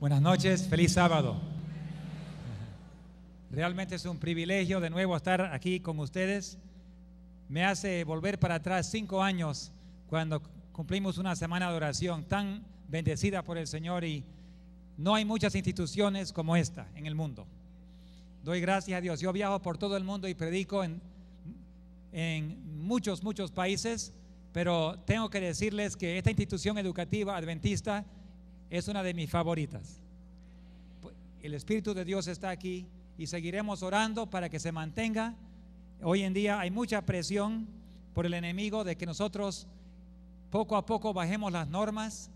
Buenas noches, feliz sábado. Realmente es un privilegio de nuevo estar aquí con ustedes. Me hace volver para atrás cinco años cuando cumplimos una semana de oración tan bendecida por el Señor y no hay muchas instituciones como esta en el mundo. Doy gracias a Dios. Yo viajo por todo el mundo y predico en, en muchos, muchos países, pero tengo que decirles que esta institución educativa adventista es una de mis favoritas. El Espíritu de Dios está aquí y seguiremos orando para que se mantenga. Hoy en día hay mucha presión por el enemigo de que nosotros poco a poco bajemos las normas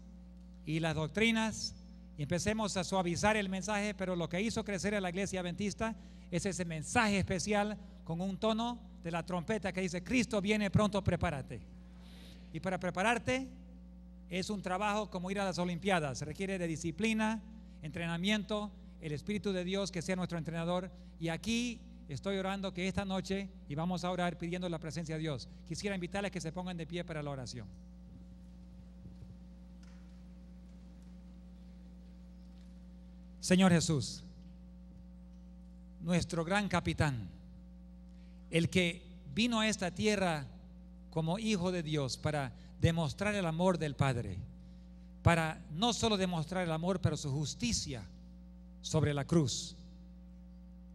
y las doctrinas y empecemos a suavizar el mensaje, pero lo que hizo crecer a la iglesia adventista es ese mensaje especial con un tono de la trompeta que dice, Cristo viene pronto, prepárate. Y para prepararte, es un trabajo como ir a las Olimpiadas, requiere de disciplina, entrenamiento, el Espíritu de Dios que sea nuestro entrenador. Y aquí estoy orando que esta noche, y vamos a orar pidiendo la presencia de Dios, quisiera invitarles que se pongan de pie para la oración. Señor Jesús, nuestro gran capitán, el que vino a esta tierra como hijo de Dios para demostrar el amor del Padre, para no solo demostrar el amor, pero su justicia sobre la cruz.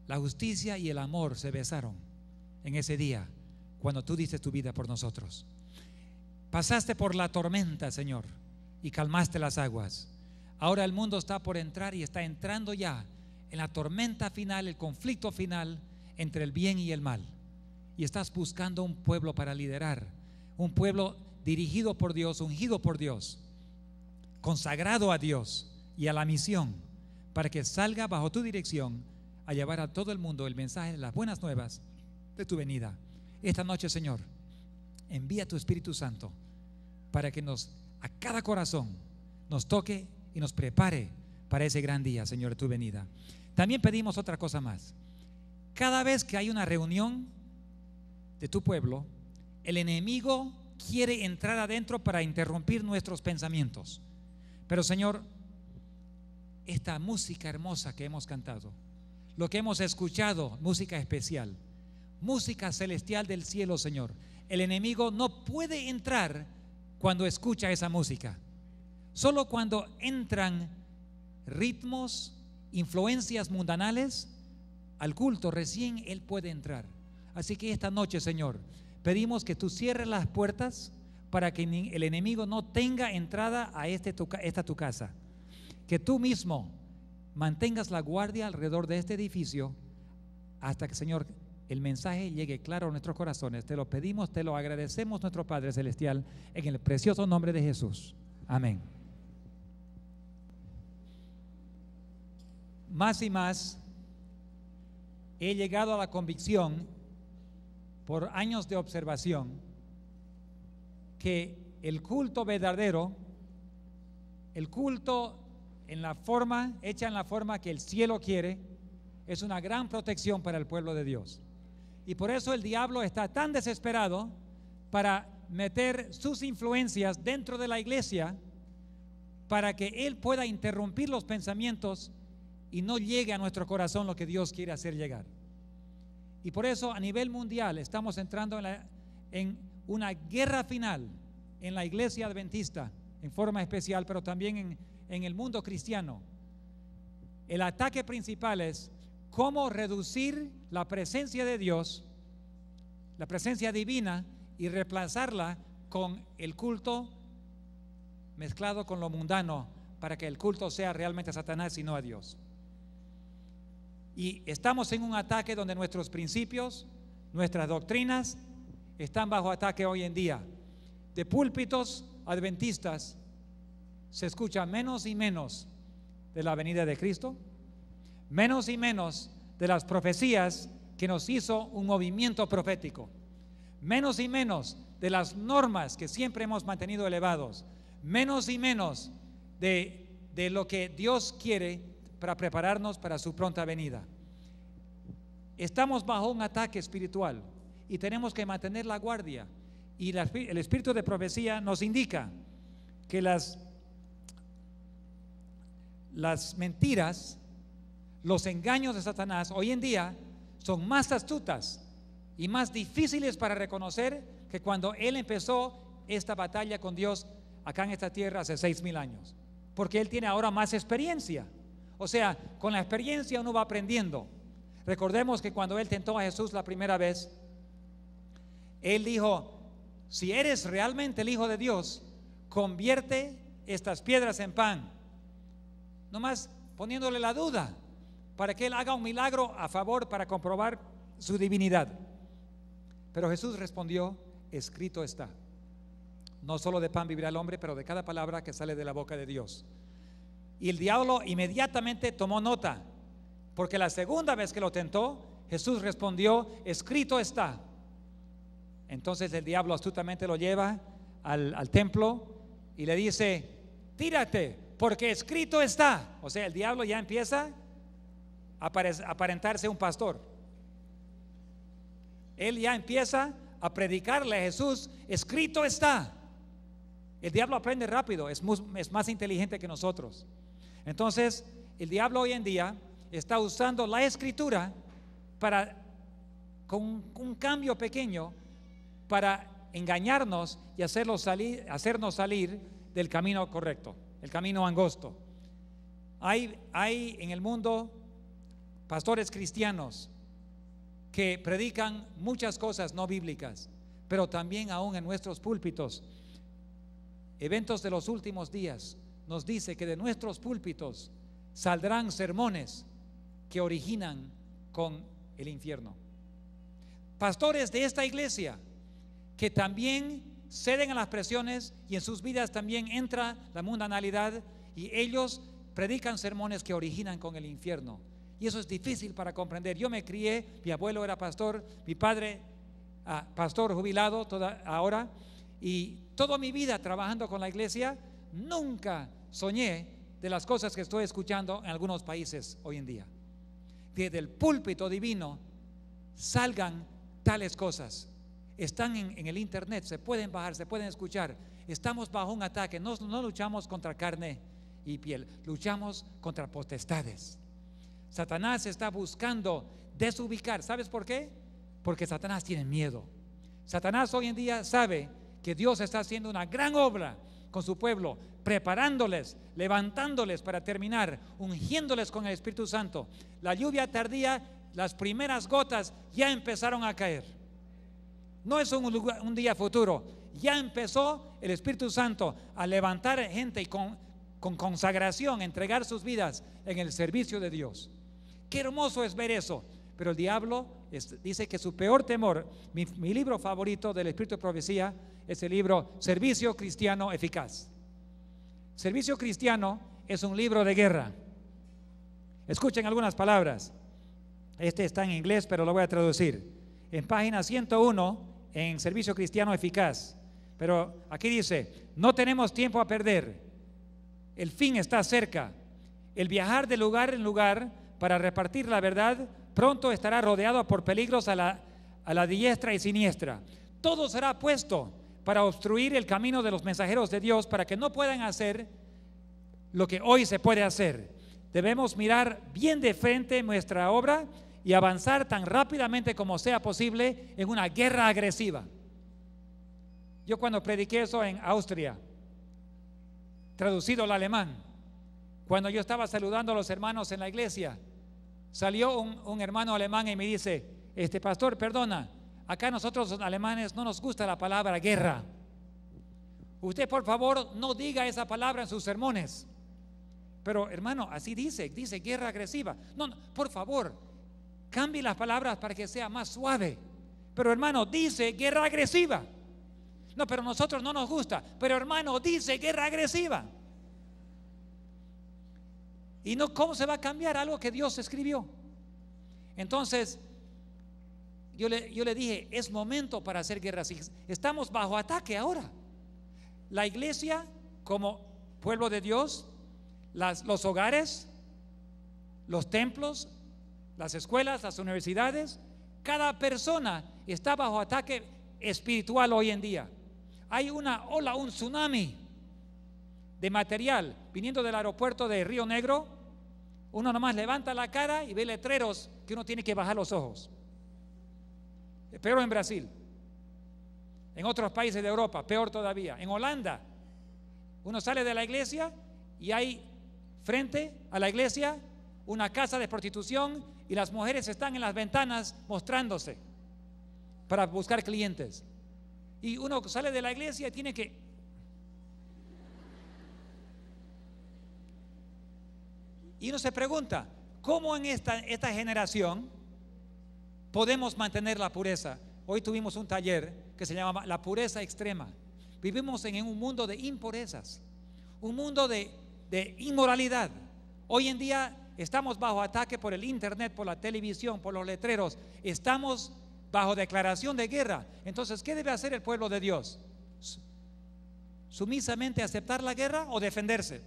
La justicia y el amor se besaron en ese día, cuando tú diste tu vida por nosotros. Pasaste por la tormenta, Señor, y calmaste las aguas. Ahora el mundo está por entrar y está entrando ya en la tormenta final, el conflicto final entre el bien y el mal. Y estás buscando un pueblo para liderar, un pueblo dirigido por Dios, ungido por Dios, consagrado a Dios y a la misión, para que salga bajo tu dirección a llevar a todo el mundo el mensaje de las buenas nuevas de tu venida. Esta noche, Señor, envía tu Espíritu Santo para que nos, a cada corazón, nos toque y nos prepare para ese gran día, Señor, de tu venida. También pedimos otra cosa más. Cada vez que hay una reunión de tu pueblo, el enemigo quiere entrar adentro para interrumpir nuestros pensamientos. Pero Señor, esta música hermosa que hemos cantado, lo que hemos escuchado, música especial, música celestial del cielo, Señor, el enemigo no puede entrar cuando escucha esa música. Solo cuando entran ritmos, influencias mundanales al culto, recién Él puede entrar. Así que esta noche, Señor, Pedimos que tú cierres las puertas para que el enemigo no tenga entrada a este esta tu casa. Que tú mismo mantengas la guardia alrededor de este edificio hasta que, Señor, el mensaje llegue claro a nuestros corazones. Te lo pedimos, te lo agradecemos, nuestro Padre Celestial, en el precioso nombre de Jesús. Amén. Más y más he llegado a la convicción por años de observación que el culto verdadero, el culto en la forma, hecha en la forma que el cielo quiere, es una gran protección para el pueblo de Dios. Y por eso el diablo está tan desesperado para meter sus influencias dentro de la iglesia para que Él pueda interrumpir los pensamientos y no llegue a nuestro corazón lo que Dios quiere hacer llegar. Y por eso a nivel mundial estamos entrando en, una guerra final en la iglesia adventista, en forma especial, pero también en, en el mundo cristiano. El ataque principal es cómo reducir la presencia de Dios, la presencia divina, y reemplazarla con el culto mezclado con lo mundano para que el culto sea realmente a Satanás y no a Dios. Y estamos en un ataque donde nuestros principios, nuestras doctrinas están bajo ataque hoy en día. De púlpitos adventistas se escucha menos y menos de la venida de Cristo, menos y menos de las profecías que nos hizo un movimiento profético, menos y menos de las normas que siempre hemos mantenido elevados, menos y menos de, de lo que Dios quiere para prepararnos para su pronta venida. Estamos bajo un ataque espiritual y tenemos que mantener la guardia. Y el espíritu de profecía nos indica que las, las mentiras, los engaños de Satanás hoy en día son más astutas y más difíciles para reconocer que cuando él empezó esta batalla con Dios acá en esta tierra hace seis mil años. Porque él tiene ahora más experiencia. O sea, con la experiencia uno va aprendiendo. Recordemos que cuando él tentó a Jesús la primera vez, él dijo, si eres realmente el Hijo de Dios, convierte estas piedras en pan. Nomás poniéndole la duda para que él haga un milagro a favor para comprobar su divinidad. Pero Jesús respondió, escrito está. No solo de pan vivirá el hombre, pero de cada palabra que sale de la boca de Dios. Y el diablo inmediatamente tomó nota, porque la segunda vez que lo tentó, Jesús respondió, escrito está. Entonces el diablo astutamente lo lleva al, templo y le dice, tírate, porque escrito está. O sea, el diablo ya empieza a aparentarse un pastor. Él ya empieza a predicarle a Jesús, escrito está. El diablo aprende rápido, es, es más inteligente que nosotros. Entonces, el diablo hoy en día está usando la escritura para, con un cambio pequeño, para engañarnos y hacerlos salir, hacernos salir del camino correcto, el camino angosto. Hay, hay en el mundo pastores cristianos que predican muchas cosas no bíblicas, pero también aún en nuestros púlpitos, eventos de los últimos días, nos dice que de nuestros púlpitos saldrán sermones que originan con el infierno. Pastores de esta iglesia que también ceden a las presiones y en sus vidas también entra la mundanalidad y ellos predican sermones que originan con el infierno. Y eso es difícil para comprender. Yo me crié, mi abuelo era pastor, mi padre ah, pastor jubilado toda, ahora, y toda mi vida trabajando con la iglesia, nunca soñé de las cosas que estoy escuchando en algunos países hoy en día. Que del púlpito divino salgan tales cosas. Están en, el Internet, se pueden bajar, se pueden escuchar. Estamos bajo un ataque, no, no luchamos contra carne y piel, luchamos contra potestades. Satanás está buscando desubicar. ¿Sabes por qué? Porque Satanás tiene miedo. Satanás hoy en día sabe que Dios está haciendo una gran obra con su pueblo, preparándoles, levantándoles para terminar, ungiéndoles con el Espíritu Santo. La lluvia tardía, las primeras gotas ya empezaron a caer. No es un, día futuro, ya empezó el Espíritu Santo a levantar gente y con, con consagración entregar sus vidas en el servicio de Dios. Qué hermoso es ver eso, pero el diablo dice que su peor temor, mi, mi libro favorito del Espíritu de Profecía, es el libro Servicio Cristiano Eficaz. Servicio Cristiano es un libro de guerra. Escuchen algunas palabras. Este está en inglés, pero lo voy a traducir. En página 101, en Servicio Cristiano Eficaz. Pero aquí dice, no tenemos tiempo a perder. El fin está cerca. El viajar de lugar en lugar para repartir la verdad Pronto estará rodeado por peligros a la, diestra y siniestra. Todo será puesto para obstruir el camino de los mensajeros de Dios para que no puedan hacer lo que hoy se puede hacer. Debemos mirar bien de frente nuestra obra y avanzar tan rápidamente como sea posible en una guerra agresiva. Yo cuando prediqué eso en Austria, traducido al alemán, cuando yo estaba saludando a los hermanos en la iglesia, Salió un, hermano alemán y me dice, este pastor, perdona, acá nosotros los alemanes no nos gusta la palabra guerra. Usted por favor no diga esa palabra en sus sermones. Pero hermano, así dice, dice guerra agresiva. No, no por favor, cambie las palabras para que sea más suave. Pero hermano, dice guerra agresiva. No, pero nosotros no nos gusta. Pero hermano, dice guerra agresiva. ¿Y no cómo se va a cambiar algo que Dios escribió? Entonces, yo le, yo le dije, es momento para hacer guerras. Estamos bajo ataque ahora. La iglesia como pueblo de Dios, las, los hogares, los templos, las escuelas, las universidades, cada persona está bajo ataque espiritual hoy en día. Hay una ola, un tsunami de material viniendo del aeropuerto de Río Negro, uno nomás levanta la cara y ve letreros que uno tiene que bajar los ojos. Peor en Brasil, en otros países de Europa, peor todavía. En Holanda, uno sale de la iglesia y hay frente a la iglesia una casa de prostitución y las mujeres están en las ventanas mostrándose para buscar clientes. Y uno sale de la iglesia y tiene que Y uno se pregunta, ¿cómo en esta, esta generación podemos mantener la pureza? Hoy tuvimos un taller que se llama La pureza extrema. Vivimos en un mundo de impurezas, un mundo de inmoralidad. Hoy en día estamos bajo ataque por el Internet, por la televisión, por los letreros. Estamos bajo declaración de guerra. Entonces, ¿qué debe hacer el pueblo de Dios? ¿Sumisamente aceptar la guerra o defenderse?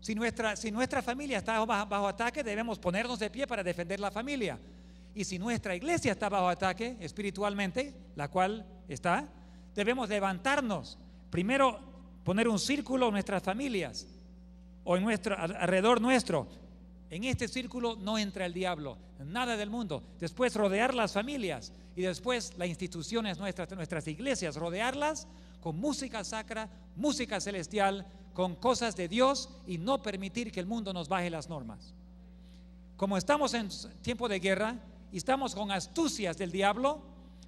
Si nuestra, si nuestra familia está bajo, ataque, debemos ponernos de pie para defender la familia. Y si nuestra iglesia está bajo ataque espiritualmente, la cual está, debemos levantarnos. Primero, poner un círculo en nuestras familias o en nuestro, alrededor nuestro. En este círculo no entra el diablo, nada del mundo. Después rodear las familias y después las instituciones nuestras, nuestras iglesias, rodearlas con música sacra, música celestial, con cosas de Dios y no permitir que el mundo nos baje las normas. Como estamos en tiempo de guerra y estamos con astucias del diablo,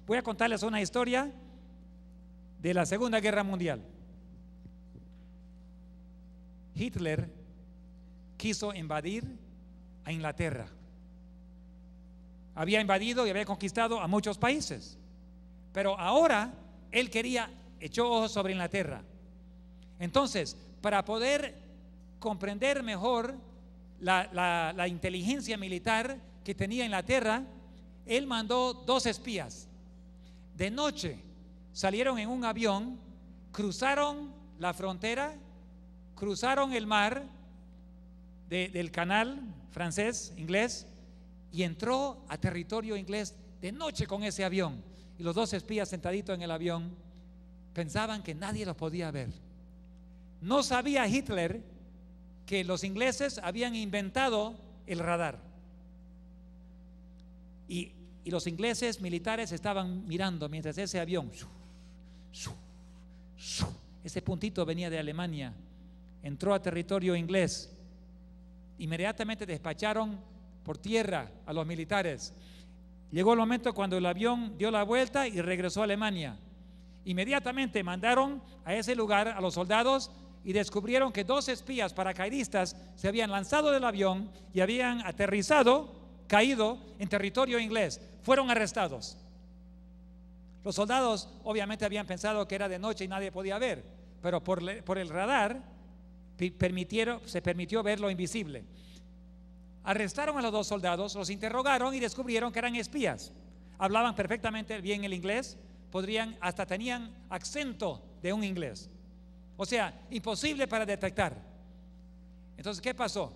voy a contarles una historia de la Segunda Guerra Mundial. Hitler quiso invadir a Inglaterra. Había invadido y había conquistado a muchos países. Pero ahora él quería, echó ojos sobre Inglaterra. Entonces, para poder comprender mejor la, inteligencia militar que tenía tierra, él mandó dos espías. De noche salieron en un avión, cruzaron la frontera, cruzaron el mar del canal francés, inglés, y entró a territorio inglés de noche con ese avión. Y los dos espías sentaditos en el avión pensaban que nadie los podía ver. No sabía Hitler que los ingleses habían inventado el radar. Y, los ingleses militares estaban mirando mientras ese avión, ese puntito venía de Alemania, entró a territorio inglés. Inmediatamente despacharon por tierra a los militares. Llegó el momento cuando el avión dio la vuelta y regresó a Alemania. Inmediatamente mandaron a ese lugar a los soldados y descubrieron que dos espías paracaidistas se habían lanzado del avión y habían aterrizado, caído en territorio inglés. Fueron arrestados. Los soldados obviamente habían pensado que era de noche y nadie podía ver, pero por, el radar se permitió ver lo invisible. Arrestaron a los dos soldados, los interrogaron y descubrieron que eran espías. Hablaban perfectamente bien el inglés, podrían, hasta tenían acento de un inglés. O sea, imposible para detectar. Entonces, ¿qué pasó?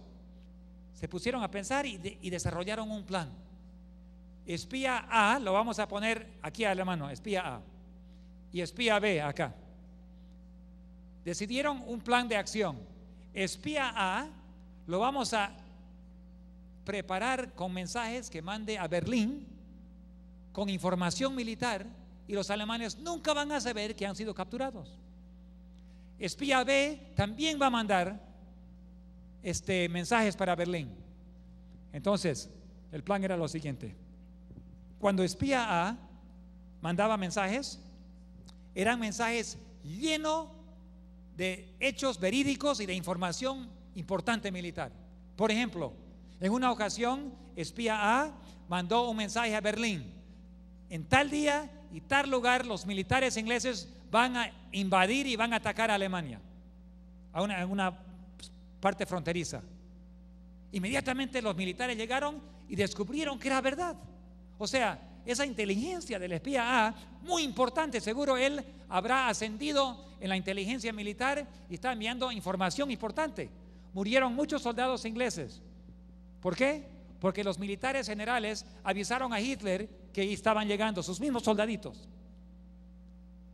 Se pusieron a pensar y, desarrollaron un plan. Espía A, lo vamos a poner aquí a la mano, espía A. Y espía B acá. Decidieron un plan de acción. Espía A lo vamos a preparar con mensajes que mande a Berlín con información militar y los alemanes nunca van a saber que han sido capturados. Espía B también va a mandar este, mensajes para Berlín. Entonces, el plan era lo siguiente. Cuando espía A mandaba mensajes, eran mensajes llenos de hechos verídicos y de información importante militar. Por ejemplo, en una ocasión, espía A mandó un mensaje a Berlín. En tal día y tal lugar los militares ingleses van a invadir y van a atacar a Alemania, a una, parte fronteriza. Inmediatamente los militares llegaron y descubrieron que era verdad. O sea, esa inteligencia del espía A, muy importante, seguro él habrá ascendido en la inteligencia militar y está enviando información importante. Murieron muchos soldados ingleses. ¿Por qué? Porque los militares generales avisaron a Hitler que estaban llegando, sus mismos soldaditos.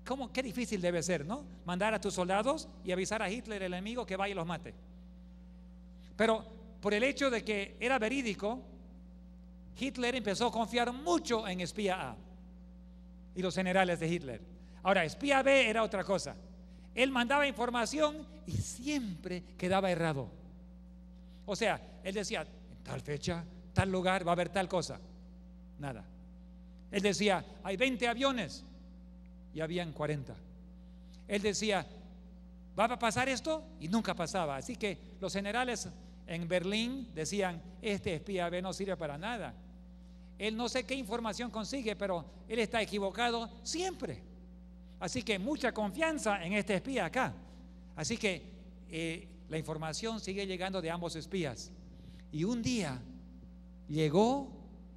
¿Cómo, qué difícil debe ser, ¿no? Mandar a tus soldados y avisar a Hitler, el enemigo, que vaya y los mate. Pero por el hecho de que era verídico, Hitler empezó a confiar mucho en espía A y los generales de Hitler. Ahora, espía B era otra cosa. Él mandaba información y siempre quedaba errado. O sea, él decía, en tal fecha, tal lugar, va a haber tal cosa. Nada. Él decía, hay 20 aviones, y habían 40. Él decía, ¿va a pasar esto? Y nunca pasaba. Así que los generales en Berlín decían, este espía B no sirve para nada. Él no sé qué información consigue, pero él está equivocado siempre. Así que mucha confianza en este espía acá. Así que eh, la información sigue llegando de ambos espías. Y un día llegó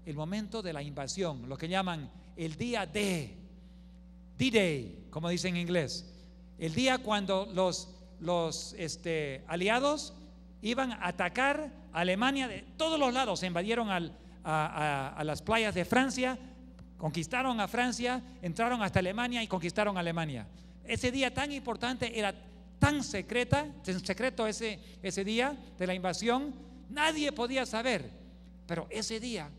el momento de la invasión, lo que llaman el día de D-Day, como dicen en inglés. El día cuando los, los este, aliados iban a atacar a Alemania de todos los lados, invadieron a, las playas de Francia, conquistaron a Francia, entraron hasta Alemania y conquistaron Alemania. Ese día tan importante era tan secreta, tan secreto ese, ese día de la invasión, nadie podía saber. Pero ese día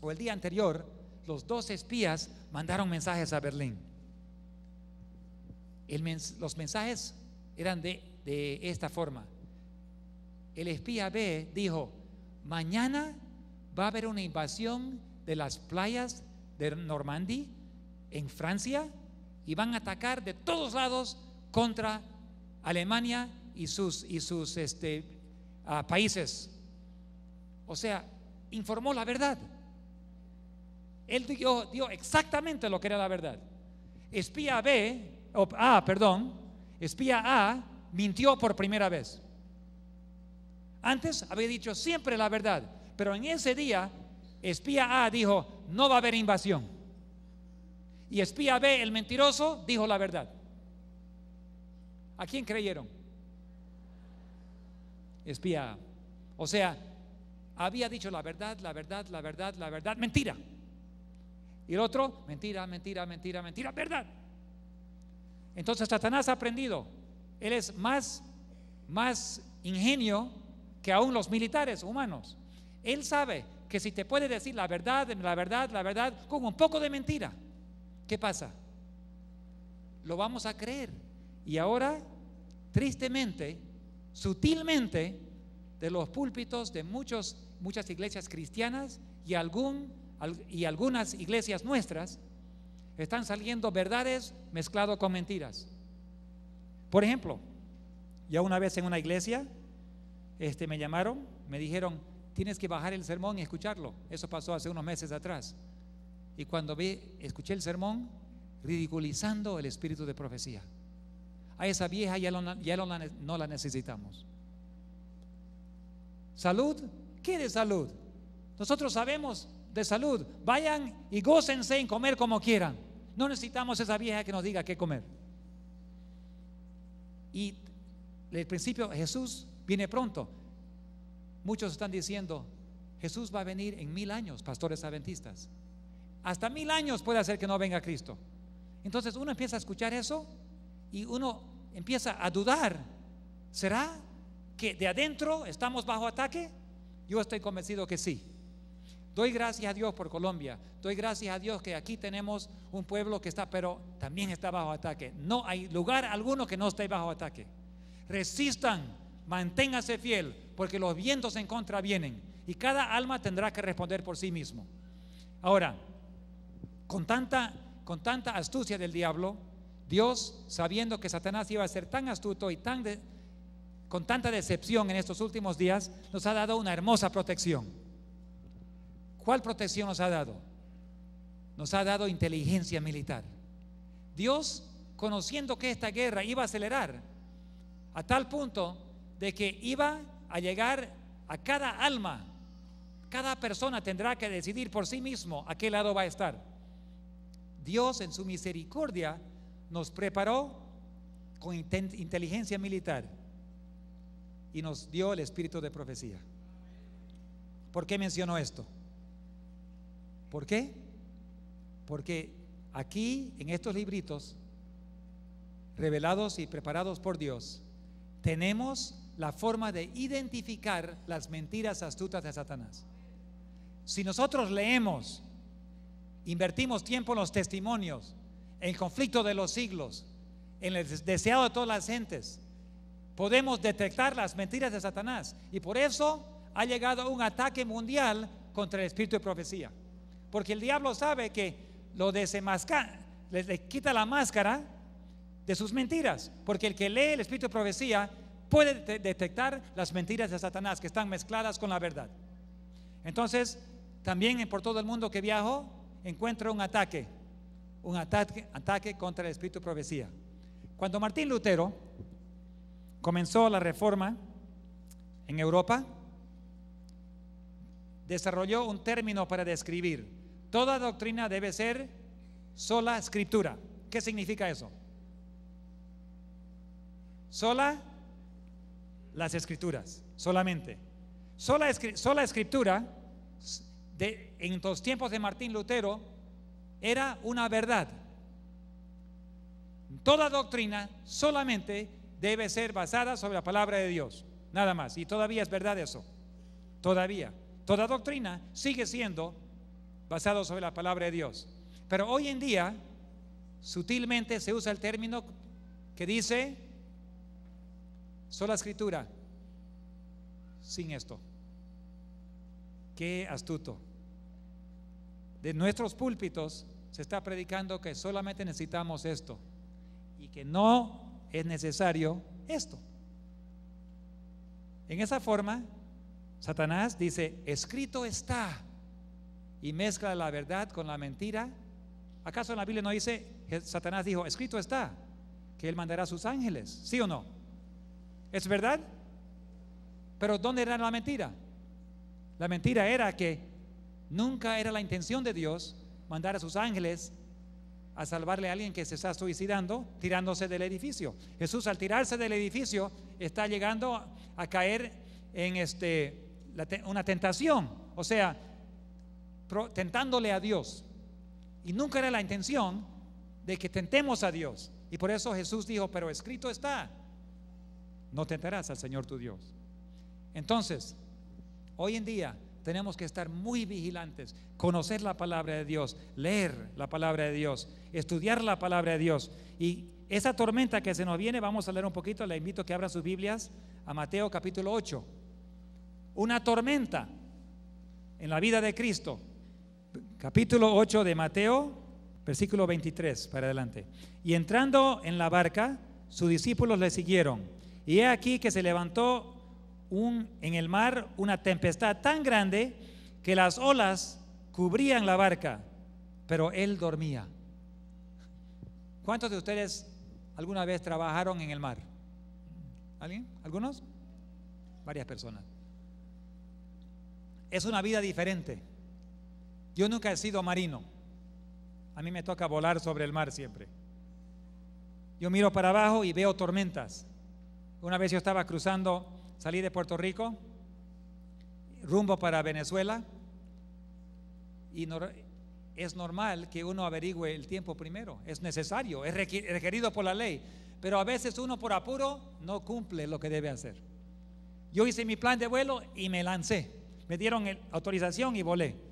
o el día anterior, los dos espías mandaron mensajes a Berlín los mensajes eran de, esta forma. El espía B dijo, mañana va a haber una invasión de las playas de Normandía en Francia y van a atacar de todos lados contra Alemania y sus, este, ah, países. O sea, informó la verdad. Él dio, dio exactamente lo que era la verdad. Espía B Ah, perdón, espía A mintió por primera vez. Antes había dicho siempre la verdad, pero en ese día espía A dijo, no va a haber invasión. Y espía B, el mentiroso, dijo la verdad. ¿A quién creyeron? Espía A. O sea, había dicho la verdad, la verdad, la verdad, la verdad, mentira. Y el otro, mentira, mentira, mentira, mentira, verdad. Entonces Satanás ha aprendido. Él es más, más ingenio que aún los militares humanos. Él sabe que si te puede decir la verdad, la verdad, la verdad, con un poco de mentira, ¿qué pasa? Lo vamos a creer. Y ahora, tristemente, sutilmente, de los púlpitos de muchas iglesias cristianas y algunas iglesias nuestras, están saliendo verdades mezclado con mentiras. Por ejemplo, ya una vez en una iglesia, este, me llamaron, me dijeron, tienes que bajar el sermón y escucharlo. Eso pasó hace unos meses atrás. Y cuando vi, escuché el sermón, ridiculizando el espíritu de profecía. A esa vieja ya, no la necesitamos. Salud, ¿qué de salud? Nosotros sabemos de salud. Vayan y gócense en comer como quieran. No necesitamos esa vieja que nos diga qué comer. Y el principio, Jesús viene pronto. Muchos están diciendo, Jesús va a venir en mil años, pastores adventistas. Hasta mil años puede hacer que no venga Cristo. Entonces uno empieza a escuchar eso y uno empieza a dudar. ¿Será que de adentro estamos bajo ataque? Yo estoy convencido que sí. Doy gracias a Dios por Colombia. Doy gracias a Dios que aquí tenemos un pueblo que está, pero también está bajo ataque. No hay lugar alguno que no esté bajo ataque. Resistan, manténgase fiel, porque los vientos en contra vienen y cada alma tendrá que responder por sí mismo. Ahora, con tanta, con tanta astucia del diablo, Dios, sabiendo que Satanás iba a ser tan astuto y tan con tanta decepción en estos últimos días, nos ha dado una hermosa protección. ¿Cuál protección nos ha dado? Nos ha dado inteligencia militar. Dios, conociendo que esta guerra iba a acelerar a tal punto de que iba a llegar a cada alma, cada persona tendrá que decidir por sí mismo a qué lado va a estar. Dios en su misericordia nos preparó con inteligencia militar y nos dio el espíritu de profecía. ¿Por qué mencionó esto? ¿Por qué? Porque aquí, en estos libritos, revelados y preparados por Dios, tenemos la forma de identificar las mentiras astutas de Satanás. Si nosotros leemos, invertimos tiempo en los testimonios, en el conflicto de los siglos, en el deseado de todas las gentes, podemos detectar las mentiras de Satanás. Y por eso ha llegado un ataque mundial contra el espíritu de profecía. Porque el diablo sabe que lo desenmascara, le, quita la máscara de sus mentiras. Porque el que lee el espíritu de profecía puede detectar las mentiras de Satanás que están mezcladas con la verdad. Entonces, también por todo el mundo que viajo, encuentro un ataque, un ataque, ataque contra el espíritu de profecía. Cuando Martín Lutero comenzó la reforma en Europa, desarrolló un término para describir Toda doctrina debe ser sola escritura. ¿Qué significa eso? Sola las escrituras, solamente. Sola, escritura, de, en los tiempos de Martín Lutero, era una verdad. Toda doctrina solamente debe ser basada sobre la palabra de Dios, nada más. Y todavía es verdad eso, todavía. Toda doctrina sigue siendo basado sobre la palabra de Dios. Pero hoy en día, sutilmente se usa el término que dice sola escritura, sin esto. Qué astuto. De nuestros púlpitos se está predicando que solamente necesitamos esto y que no es necesario esto. En esa forma, Satanás dice, escrito está y mezcla la verdad con la mentira? ¿Acaso en la Biblia no dice, Satanás dijo, escrito está, que él mandará a sus ángeles? ¿Sí o no? ¿Es verdad? Pero ¿dónde era la mentira? La mentira era que nunca era la intención de Dios mandar a sus ángeles a salvarle a alguien que se está suicidando tirándose del edificio. Jesús al tirarse del edificio está llegando a caer en este, una tentación. O sea, tentándole a Dios. Y nunca era la intención de que tentemos a Dios. Y por eso Jesús dijo, pero escrito está, no tentarás al Señor tu Dios. Entonces, hoy en día tenemos que estar muy vigilantes, conocer la palabra de Dios, leer la palabra de Dios, estudiar la palabra de Dios. Y esa tormenta que se nos viene, vamos a leer un poquito, le invito a que abra sus Biblias a Mateo capítulo 8. Una tormenta en la vida de Cristo capítulo 8 de Mateo, versículo 23 para adelante. Y entrando en la barca, sus discípulos le siguieron. Y he aquí que se levantó un, en el mar una tempestad tan grande que las olas cubrían la barca, pero él dormía. ¿Cuántos de ustedes alguna vez trabajaron en el mar? ¿Alguien? ¿Algunos? Varias personas. Es una vida diferente. Yo nunca he sido marino. A mí me toca volar sobre el mar siempre. Yo miro para abajo y veo tormentas. Una vez yo estaba cruzando, salí de Puerto Rico, rumbo para Venezuela, y es normal que uno averigüe el tiempo primero. Es necesario, es requerido por la ley. Pero a veces uno por apuro no cumple lo que debe hacer. Yo hice mi plan de vuelo y me lancé. Me dieron autorización y volé.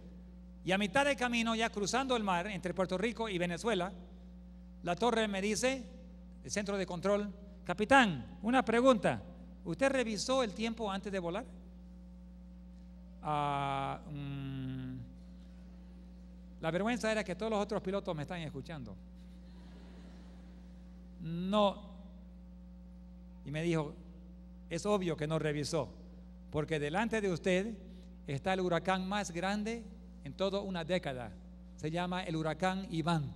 Y a mitad de camino, ya cruzando el mar entre Puerto Rico y Venezuela, la torre me dice, el centro de control, capitán, una pregunta, ¿usted revisó el tiempo antes de volar? Ah, mm, la vergüenza era que todos los otros pilotos me están escuchando. No. Y me dijo, es obvio que no revisó, porque delante de usted está el huracán más grande en toda una década. Se llama el huracán Iván.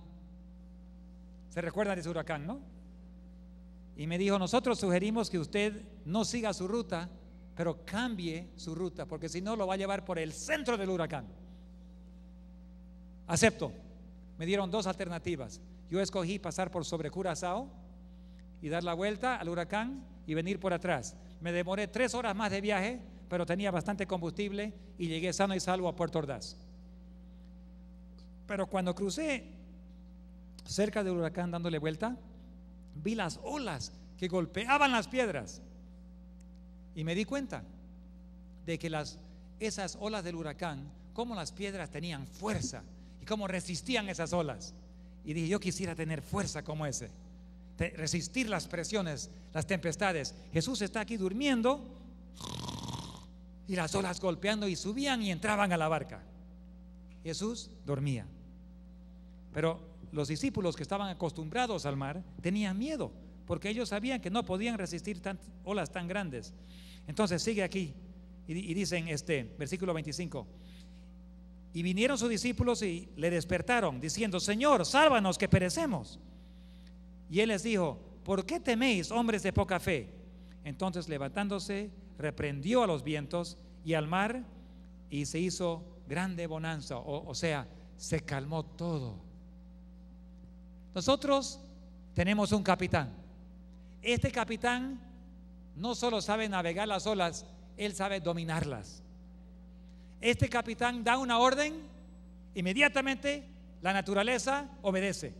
¿Se recuerdan de ese huracán, no? Y me dijo, nosotros sugerimos que usted no siga su ruta, pero cambie su ruta, porque si no lo va a llevar por el centro del huracán. Acepto. Me dieron dos alternativas. Yo escogí pasar por sobre Curazao y dar la vuelta al huracán y venir por atrás. Me demoré tres horas más de viaje, pero tenía bastante combustible y llegué sano y salvo a Puerto Ordaz. Pero cuando crucé cerca del huracán dándole vuelta, vi las olas que golpeaban las piedras. Y me di cuenta de que esas olas del huracán, cómo las piedras tenían fuerza y cómo resistían esas olas. Y dije, yo quisiera tener fuerza como ese, resistir las presiones, las tempestades. Jesús está aquí durmiendo y las olas golpeando y subían y entraban a la barca. Jesús dormía. Pero los discípulos que estaban acostumbrados al mar tenían miedo, porque ellos sabían que no podían resistir olas tan grandes. Entonces sigue aquí y, y dicen este versículo 25. Y vinieron sus discípulos y le despertaron, diciendo, Señor, sálvanos que perecemos. Y él les dijo, ¿por qué teméis, hombres de poca fe? Entonces levantándose, reprendió a los vientos y al mar y se hizo grande bonanza. o sea, se calmó todo. Nosotros tenemos un capitán. Este capitán no solo sabe navegar las olas, él sabe dominarlas. Este capitán da una orden, inmediatamente la naturaleza obedece.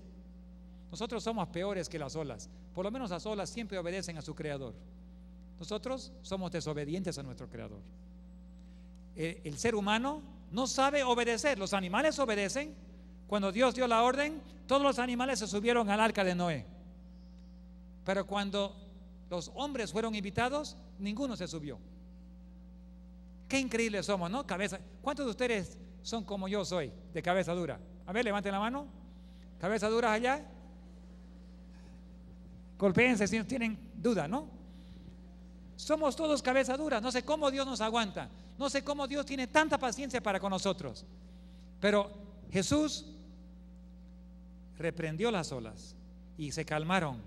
Nosotros somos peores que las olas. Por lo menos las olas siempre obedecen a su creador. Nosotros somos desobedientes a nuestro creador. El, eh, el ser humano no sabe obedecer. Los animales obedecen, cuando Dios dio la orden, todos los animales se subieron al arca de Noé. Pero cuando los hombres fueron invitados, ninguno se subió. Qué increíbles somos, ¿no? Cabeza. ¿Cuántos de ustedes son como yo soy, de cabeza dura? A ver, levanten la mano. Cabeza dura allá. Golpéense si tienen duda, ¿no? Somos todos cabeza dura. No sé cómo Dios nos aguanta. No sé cómo Dios tiene tanta paciencia para con nosotros. Pero Jesús reprendió las olas y se calmaron.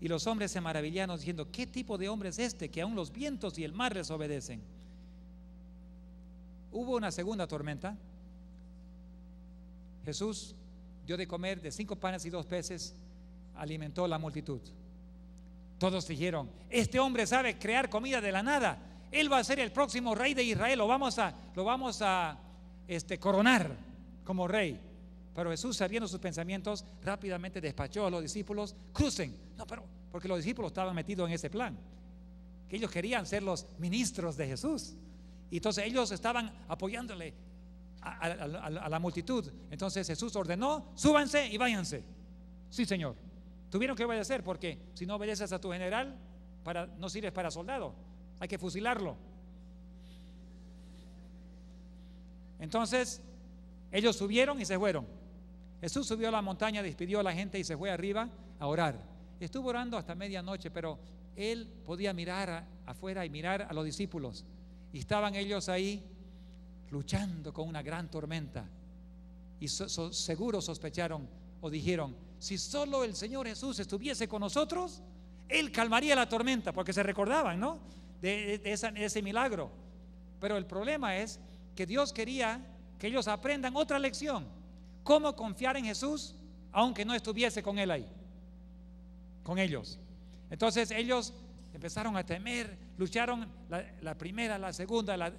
Y los hombres se maravillaron diciendo, ¿qué tipo de hombre es este que aún los vientos y el mar les obedecen? Hubo una segunda tormenta. Jesús dio de comer de cinco panes y dos peces, alimentó la multitud. Todos dijeron, este hombre sabe crear comida de la nada. Él va a ser el próximo rey de Israel, lo vamos a, lo vamos a este, coronar como rey. Pero Jesús, sabiendo sus pensamientos, rápidamente despachó a los discípulos, crucen. No, pero porque los discípulos estaban metidos en ese plan, que ellos querían ser los ministros de Jesús. Y entonces ellos estaban apoyándole a, la multitud. Entonces Jesús ordenó, súbanse y váyanse. Sí, Señor. Tuvieron que obedecer porque si no obedeces a tu general, para, no sirves para soldado. Hay que fusilarlo. Entonces, ellos subieron y se fueron. Jesús subió a la montaña, despidió a la gente y se fue arriba a orar. Estuvo orando hasta medianoche, pero él podía mirar afuera y mirar a los discípulos. Y estaban ellos ahí luchando con una gran tormenta. Y seguro sospecharon o dijeron, si solo el Señor Jesús estuviese con nosotros, Él calmaría la tormenta, porque se recordaban, ¿no? De, de ese milagro. Pero el problema es que Dios quería que ellos aprendan otra lección cómo confiar en Jesús aunque no estuviese con él ahí, con ellos. Entonces ellos empezaron a temer, lucharon la, primera, la segunda, la,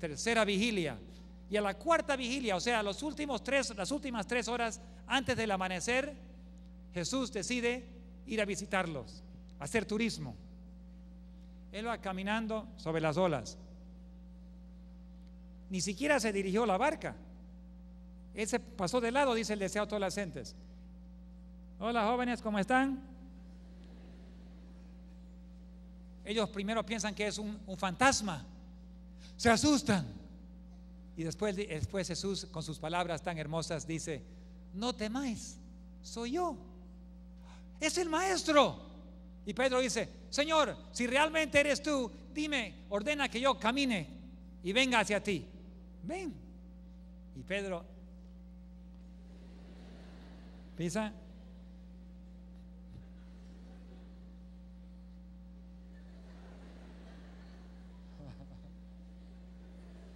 tercera vigilia y a la cuarta vigilia, o sea, los últimos las últimas tres horas antes del amanecer, Jesús decide ir a visitarlos, hacer turismo. Él va caminando sobre las olas. Ni siquiera se dirigió la barca. Él se pasó de lado, dice el deseo de todas las gentes. Hola jóvenes, ¿cómo están? Ellos primero piensan que es un, un fantasma, se asustan. Y después, después Jesús, con sus palabras tan hermosas, dice, no temáis, soy yo. Es el maestro. Y Pedro dice, Señor, si realmente eres tú, dime, ordena que yo camine y venga hacia ti. Ven. Y Pedro Pisa.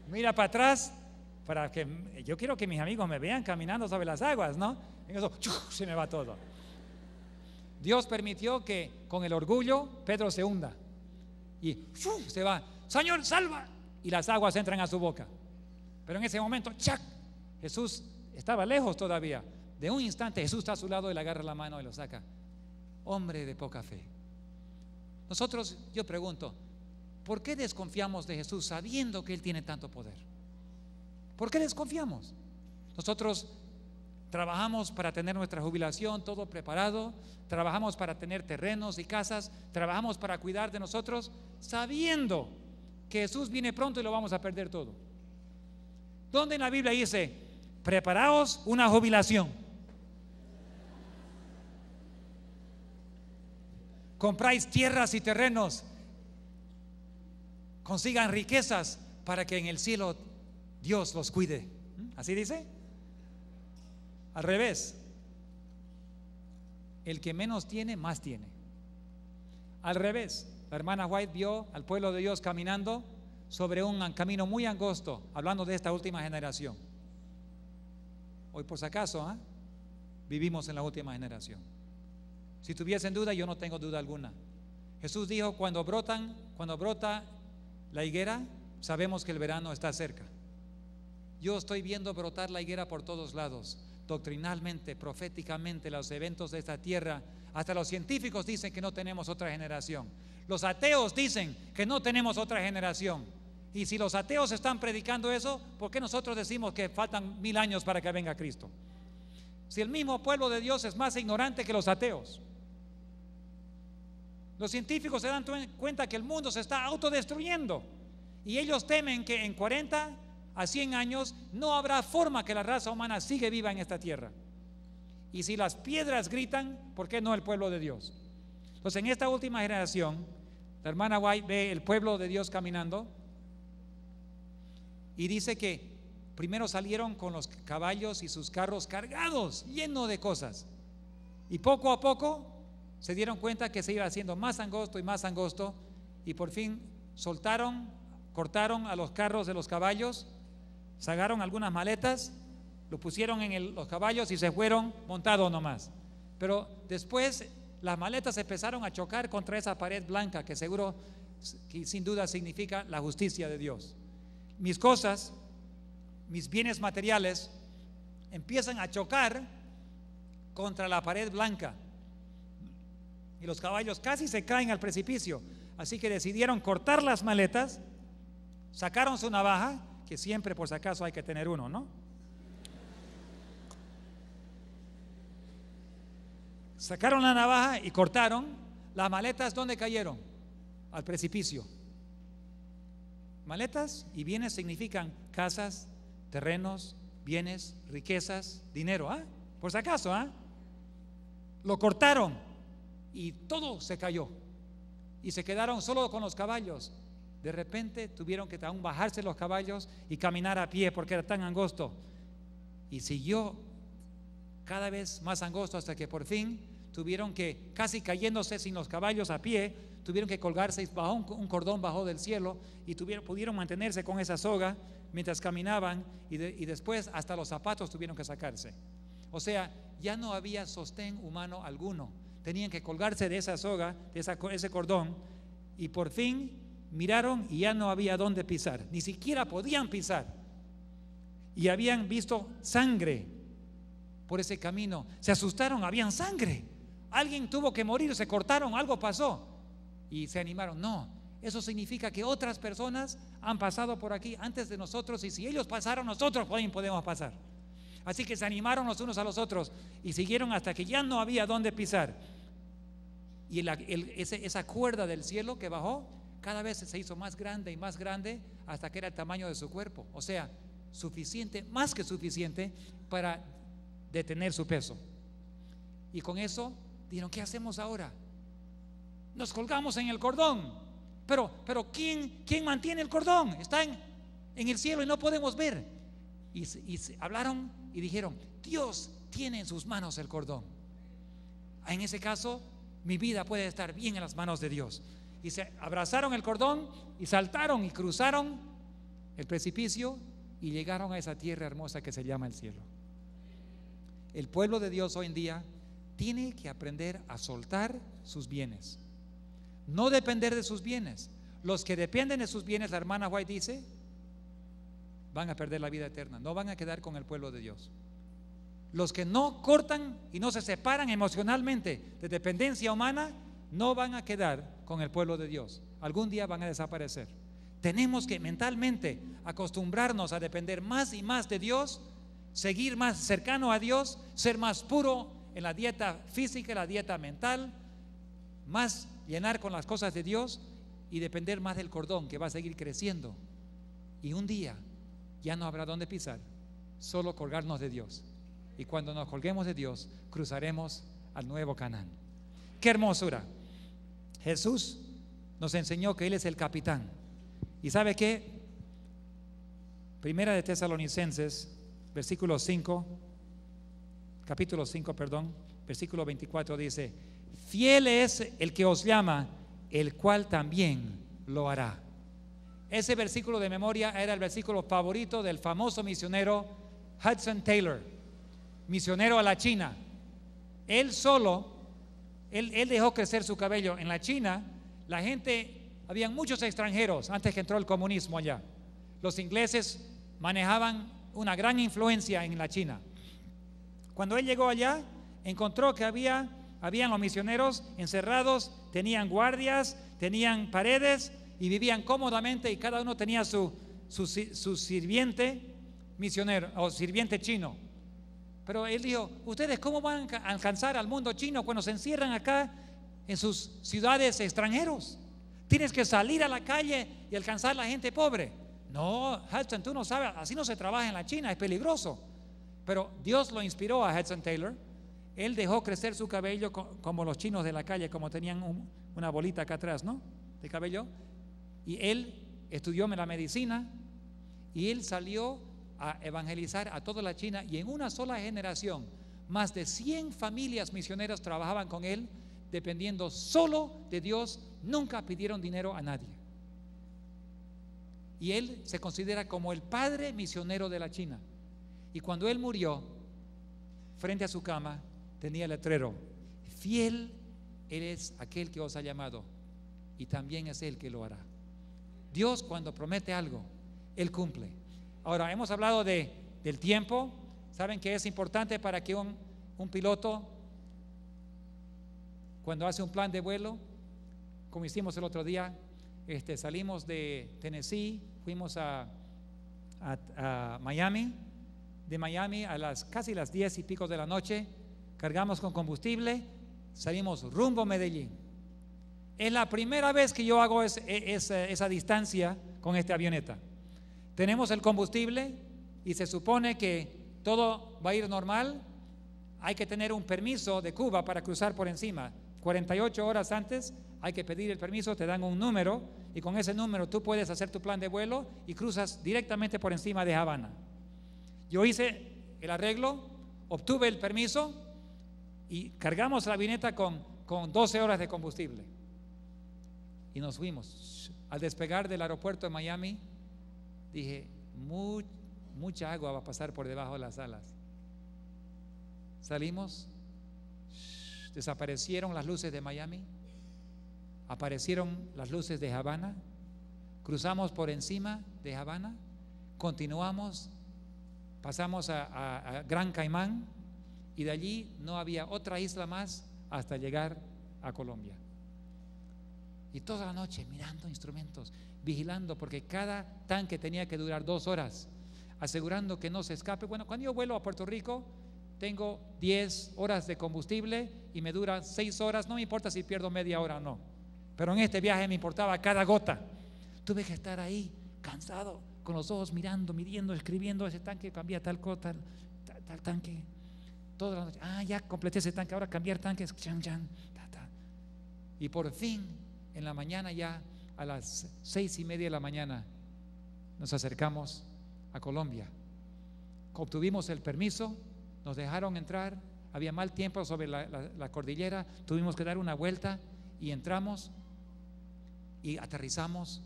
Mira para atrás, para que yo quiero que mis amigos me vean caminando sobre las aguas, ¿no? eso se me va todo. Dios permitió que con el orgullo Pedro se hunda y se va, Señor, salva. Y las aguas entran a su boca. Pero en ese momento, Jesús estaba lejos todavía. De un instante Jesús está a su lado y le agarra la mano y lo saca. Hombre de poca fe. Nosotros, yo pregunto, ¿por qué desconfiamos de Jesús sabiendo que Él tiene tanto poder? ¿Por qué desconfiamos? Nosotros trabajamos para tener nuestra jubilación, todo preparado, trabajamos para tener terrenos y casas, trabajamos para cuidar de nosotros, sabiendo que Jesús viene pronto y lo vamos a perder todo. ¿Dónde en la Biblia dice, preparaos una jubilación? compráis tierras y terrenos, consigan riquezas para que en el cielo Dios los cuide. ¿Así dice? Al revés. El que menos tiene, más tiene. Al revés. La hermana White vio al pueblo de Dios caminando sobre un camino muy angosto, hablando de esta última generación. Hoy por si acaso, ¿ah? vivimos en la última generación. Si tuviesen duda, yo no tengo duda alguna. Jesús dijo, cuando brotan, cuando brota la higuera, sabemos que el verano está cerca. Yo estoy viendo brotar la higuera por todos lados, doctrinalmente, proféticamente, los eventos de esta tierra. Hasta los científicos dicen que no tenemos otra generación. Los ateos dicen que no tenemos otra generación. Y si los ateos están predicando eso, ¿por qué nosotros decimos que faltan mil años para que venga Cristo? Si el mismo pueblo de Dios es más ignorante que los ateos. Los científicos se dan cuenta que el mundo se está autodestruyendo y ellos temen que en 40 a 100 años no habrá forma que la raza humana siga viva en esta tierra. Y si las piedras gritan, ¿por qué no el pueblo de Dios? Entonces, en esta última generación, la hermana White ve el pueblo de Dios caminando y dice que primero salieron con los caballos y sus carros cargados, llenos de cosas. Y poco a poco se dieron cuenta que se iba haciendo más angosto y más angosto y por fin soltaron, cortaron a los carros de los caballos, sacaron algunas maletas, lo pusieron en los caballos y se fueron montados nomás. Pero después las maletas empezaron a chocar contra esa pared blanca que seguro, que sin duda significa la justicia de Dios. Mis cosas, mis bienes materiales, empiezan a chocar contra la pared blanca y los caballos casi se caen al precipicio. Así que decidieron cortar las maletas, sacaron su navaja, que siempre por si acaso hay que tener uno, ¿no? Sacaron la navaja y cortaron. Las maletas, ¿dónde cayeron? Al precipicio. Maletas y bienes significan casas, terrenos, bienes, riquezas, dinero, ¿ah? Por si acaso, ¿ah? Lo cortaron y todo se cayó. Y se quedaron solo con los caballos. De repente tuvieron que bajarse los caballos y caminar a pie porque era tan angosto. Y siguió cada vez más angosto hasta que por fin tuvieron que, casi cayéndose sin los caballos a pie, tuvieron que colgarse bajo un, un cordón bajo del cielo y pudieron mantenerse con esa soga mientras caminaban y después hasta los zapatos tuvieron que sacarse. O sea, ya no había sostén humano alguno tenían que colgarse de esa soga, de ese cordón, y por fin miraron y ya no había dónde pisar, ni siquiera podían pisar. Y habían visto sangre por ese camino. Se asustaron, habían sangre. Alguien tuvo que morir, se cortaron, algo pasó. Y se animaron. No, eso significa que otras personas han pasado por aquí antes de nosotros y si ellos pasaron, nosotros podemos pasar. Así que se animaron los unos a los otros y siguieron hasta que ya no había dónde pisar. Y esa cuerda del cielo que bajó cada vez se hizo más grande y más grande hasta que era el tamaño de su cuerpo. O sea, suficiente, más que suficiente para detener su peso. Y con eso dijeron, ¿qué hacemos ahora? Nos colgamos en el cordón. Pero, pero ¿quién, mantiene el cordón? Está en, en el cielo y no podemos ver. Y, y hablaron y dijeron, Dios tiene en sus manos el cordón. En ese caso, mi vida puede estar bien en las manos de Dios. Y se abrazaron el cordón y saltaron y cruzaron el precipicio y llegaron a esa tierra hermosa que se llama el cielo. El pueblo de Dios hoy en día tiene que aprender a soltar sus bienes, no depender de sus bienes. Los que dependen de sus bienes, la hermana White dice, van a perder la vida eterna, no van a quedar con el pueblo de Dios. Los que no cortan y no se separan emocionalmente de dependencia humana no van a quedar con el pueblo de Dios. Algún día van a desaparecer. Tenemos que mentalmente acostumbrarnos a depender más y más de Dios, seguir más cercano a Dios, ser más puro en la dieta física, la dieta mental, más llenar con las cosas de Dios y depender más del cordón que va a seguir creciendo. Y un día ya no habrá dónde pisar, solo colgarnos de Dios y cuando nos colguemos de Dios, cruzaremos al nuevo canal ¡Qué hermosura! Jesús nos enseñó que Él es el capitán. ¿Y sabe qué? Primera de Tesalonicenses, versículo 5, capítulo 5, perdón, versículo 24 dice, fiel es el que os llama, el cual también lo hará. Ese versículo de memoria era el versículo favorito del famoso misionero Hudson Taylor misionero a la China. Él solo, él, dejó crecer su cabello. En la China, la gente, habían muchos extranjeros antes que entró el comunismo allá. Los ingleses manejaban una gran influencia en la China. Cuando él llegó allá, encontró que había, habían los misioneros encerrados, tenían guardias, tenían paredes y vivían cómodamente y cada uno tenía su sirviente misionero o sirviente chino pero él dijo, ustedes cómo van a alcanzar al mundo chino cuando se encierran acá en sus ciudades extranjeros? Tienes que salir a la calle y alcanzar a la gente pobre. No, Hudson, tú no sabes, así no se trabaja en la China, es peligroso. Pero Dios lo inspiró a Hudson Taylor. Él dejó crecer su cabello como los chinos de la calle, como tenían una bolita acá atrás, ¿no? De cabello. Y él estudió la medicina y él salió a evangelizar a toda la China y en una sola generación más de 100 familias misioneras trabajaban con él, dependiendo solo de Dios, nunca pidieron dinero a nadie. Y él se considera como el padre misionero de la China. Y cuando él murió, frente a su cama tenía el letrero, fiel eres aquel que os ha llamado y también es él que lo hará. Dios cuando promete algo, él cumple. Ahora, hemos hablado de, del tiempo. Saben que es importante para que un, piloto, cuando hace un plan de vuelo, como hicimos el otro día, este, salimos de Tennessee, fuimos a, Miami, de Miami a las casi las diez y pico de la noche, cargamos con combustible, salimos rumbo a Medellín. Es la primera vez que yo hago esa distancia con este avioneta tenemos el combustible y se supone que todo va a ir normal, hay que tener un permiso de Cuba para cruzar por encima. 48 horas antes hay que pedir el permiso, te dan un número y con ese número tú puedes hacer tu plan de vuelo y cruzas directamente por encima de Habana. Yo hice el arreglo, obtuve el permiso y cargamos la vineta con, con 12 horas de combustible. Y nos fuimos. Al despegar del aeropuerto de Miami, dije, mucha agua va a pasar por debajo de las alas. Salimos, desaparecieron las luces de Miami, aparecieron las luces de Habana, cruzamos por encima de Habana, continuamos, pasamos a, a Gran Caimán y de allí no había otra isla más hasta llegar a Colombia. Y toda la noche mirando instrumentos, vigilando porque cada tanque tenía que durar dos horas, asegurando que no se escape. Bueno, cuando yo vuelo a Puerto Rico, tengo 10 horas de combustible y me dura seis horas, no me importa si pierdo media hora o no. Pero en este viaje me importaba cada gota. Tuve que estar ahí, cansado, con los ojos mirando, midiendo, escribiendo ese tanque, cambia tal cosa, tal, tanque. Toda la noche, ah, ya completé ese tanque, ahora cambiar tanques, chan, chan, Y por fin, en la mañana ya a las seis y media de la mañana nos acercamos a Colombia. Obtuvimos el permiso, nos dejaron entrar, había mal tiempo sobre la, cordillera, tuvimos que dar una vuelta y entramos y aterrizamos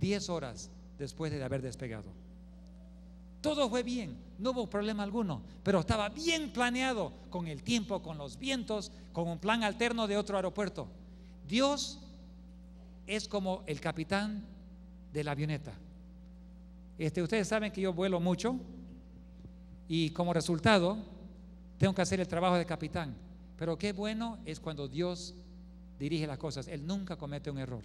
diez horas después de haber despegado. Todo fue bien, no hubo problema alguno, pero estaba bien planeado con el tiempo, con los vientos, con un plan alterno de otro aeropuerto. Dios es como el capitán de la avioneta. Este, ustedes saben que yo vuelo mucho y como resultado tengo que hacer el trabajo de capitán. Pero qué bueno es cuando Dios dirige las cosas. Él nunca comete un error.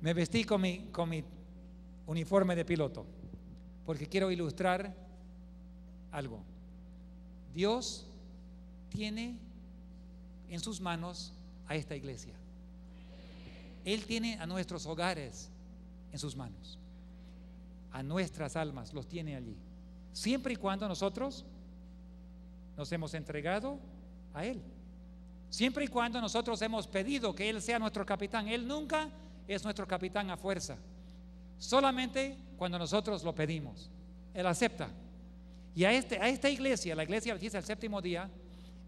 Me vestí con mi uniforme de piloto porque quiero ilustrar algo. Dios tiene en sus manos a esta iglesia. Él tiene a nuestros hogares en sus manos. A nuestras almas los tiene allí. Siempre y cuando nosotros nos hemos entregado a Él. Siempre y cuando nosotros hemos pedido que Él sea nuestro capitán. Él nunca es nuestro capitán a fuerza. Solamente cuando nosotros lo pedimos. Él acepta y este, a, esta iglesia, la iglesia dice del séptimo día,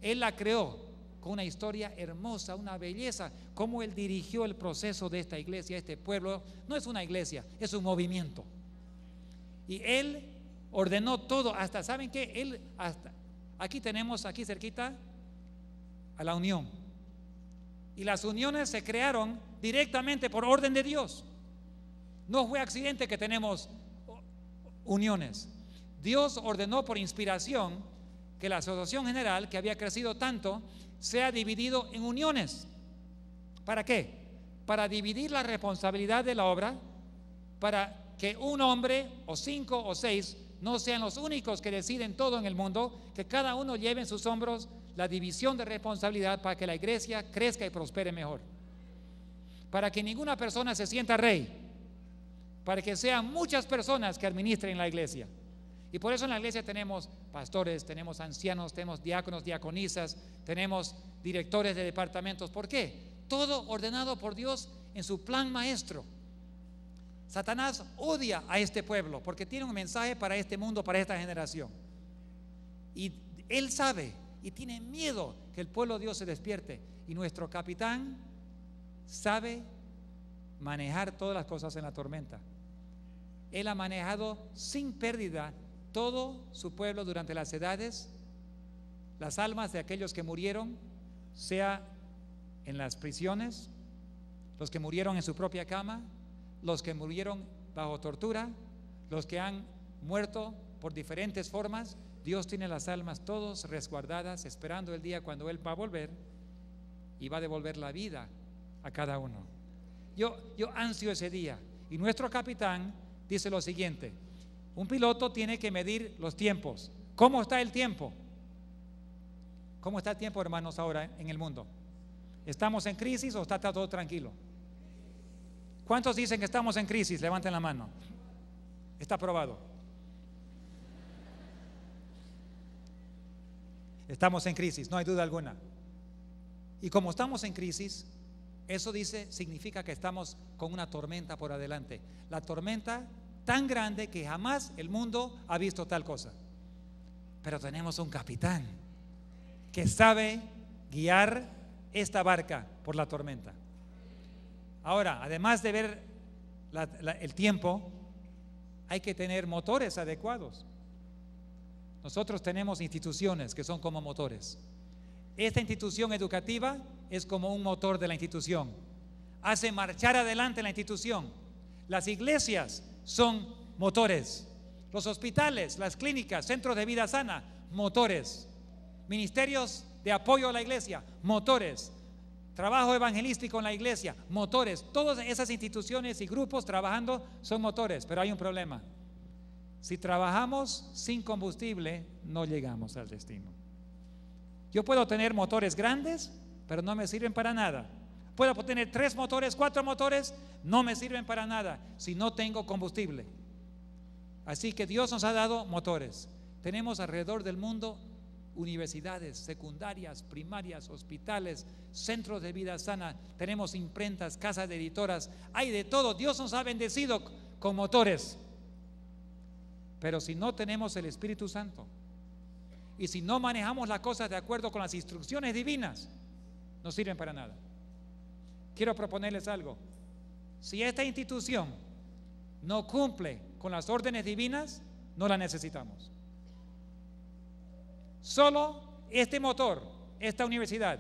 él la creó con una historia hermosa, una belleza, como él dirigió el proceso de esta iglesia, este pueblo. No es una iglesia, es un movimiento. Y él ordenó todo, hasta, ¿saben qué? Él, hasta, aquí tenemos, aquí cerquita, a la unión. Y las uniones se crearon directamente por orden de Dios. No fue accidente que tenemos uniones. Dios ordenó por inspiración que la Asociación General, que había crecido tanto, sea dividido en uniones. ¿Para qué? Para dividir la responsabilidad de la obra, para que un hombre o cinco o seis no sean los únicos que deciden todo en el mundo, que cada uno lleve en sus hombros la división de responsabilidad para que la iglesia crezca y prospere mejor. Para que ninguna persona se sienta rey, para que sean muchas personas que administren la iglesia. Y por eso en la iglesia tenemos pastores, tenemos ancianos, tenemos diáconos, diaconisas, tenemos directores de departamentos. ¿Por qué? Todo ordenado por Dios en su plan maestro. Satanás odia a este pueblo porque tiene un mensaje para este mundo, para esta generación. Y él sabe y tiene miedo que el pueblo de Dios se despierte. Y nuestro capitán sabe manejar todas las cosas en la tormenta. Él ha manejado sin pérdida todo su pueblo durante las edades, las almas de aquellos que murieron, sea en las prisiones, los que murieron en su propia cama, los que murieron bajo tortura, los que han muerto por diferentes formas, Dios tiene las almas todos resguardadas, esperando el día cuando Él va a volver y va a devolver la vida a cada uno. Yo, yo ansio ese día. Y nuestro capitán dice lo siguiente, un piloto tiene que medir los tiempos. ¿Cómo está el tiempo? ¿Cómo está el tiempo, hermanos, ahora en el mundo? ¿Estamos en crisis o está todo tranquilo? ¿Cuántos dicen que estamos en crisis? Levanten la mano. Está aprobado. Estamos en crisis, no hay duda alguna. Y como estamos en crisis, eso dice, significa que estamos con una tormenta por adelante. La tormenta tan grande que jamás el mundo ha visto tal cosa. Pero tenemos un capitán que sabe guiar esta barca por la tormenta. Ahora, además de ver el tiempo, hay que tener motores adecuados. Nosotros tenemos instituciones que son como motores. Esta institución educativa es como un motor de la institución. Hace marchar adelante la institución. Las iglesias son motores. Los hospitales, las clínicas, centros de vida sana, motores. Ministerios de apoyo a la iglesia, motores. Trabajo evangelístico en la iglesia, motores. Todas esas instituciones y grupos trabajando son motores, pero hay un problema. Si trabajamos sin combustible, no llegamos al destino. Yo puedo tener motores grandes, pero no me sirven para nada Puedo tener tres motores, cuatro motores, no me sirven para nada si no tengo combustible. Así que Dios nos ha dado motores. Tenemos alrededor del mundo universidades, secundarias, primarias, hospitales, centros de vida sana, tenemos imprentas, casas de editoras, hay de todo. Dios nos ha bendecido con motores. Pero si no tenemos el Espíritu Santo y si no manejamos las cosas de acuerdo con las instrucciones divinas, no sirven para nada. Quiero proponerles algo. Si esta institución no cumple con las órdenes divinas, no la necesitamos. Solo este motor, esta universidad,